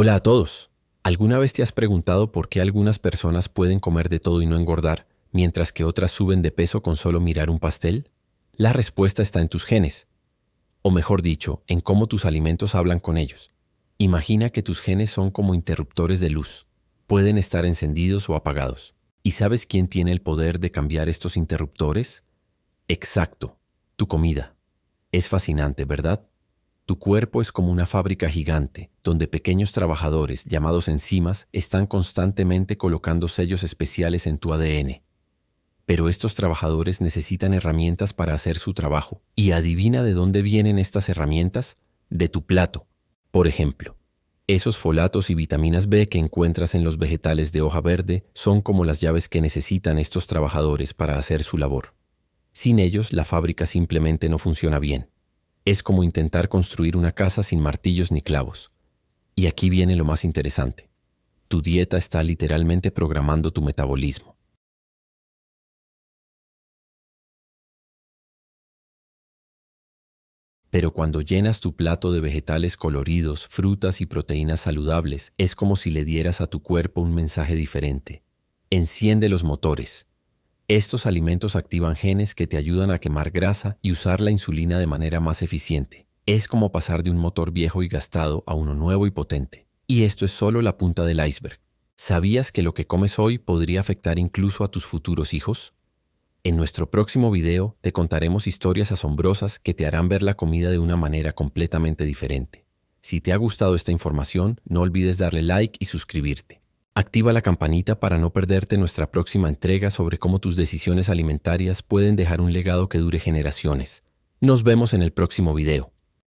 Hola a todos. ¿Alguna vez te has preguntado por qué algunas personas pueden comer de todo y no engordar, mientras que otras suben de peso con solo mirar un pastel? La respuesta está en tus genes, o mejor dicho, en cómo tus alimentos hablan con ellos. Imagina que tus genes son como interruptores de luz, pueden estar encendidos o apagados. ¿Y sabes quién tiene el poder de cambiar estos interruptores? Exacto, tu comida. Es fascinante, ¿verdad? Tu cuerpo es como una fábrica gigante, donde pequeños trabajadores, llamados enzimas, están constantemente colocando sellos especiales en tu ADN. Pero estos trabajadores necesitan herramientas para hacer su trabajo. Y adivina de dónde vienen estas herramientas? De tu plato. Por ejemplo, esos folatos y vitaminas B que encuentras en los vegetales de hoja verde son como las llaves que necesitan estos trabajadores para hacer su labor. Sin ellos, la fábrica simplemente no funciona bien. Es como intentar construir una casa sin martillos ni clavos. Y aquí viene lo más interesante. Tu dieta está literalmente programando tu metabolismo. Pero cuando llenas tu plato de vegetales coloridos, frutas y proteínas saludables, es como si le dieras a tu cuerpo un mensaje diferente. Enciende los motores. Estos alimentos activan genes que te ayudan a quemar grasa y usar la insulina de manera más eficiente. Es como pasar de un motor viejo y gastado a uno nuevo y potente. Y esto es solo la punta del iceberg. ¿Sabías que lo que comes hoy podría afectar incluso a tus futuros hijos? En nuestro próximo video te contaremos historias asombrosas que te harán ver la comida de una manera completamente diferente. Si te ha gustado esta información, no olvides darle like y suscribirte. Activa la campanita para no perderte nuestra próxima entrega sobre cómo tus decisiones alimentarias pueden dejar un legado que dure generaciones. Nos vemos en el próximo video.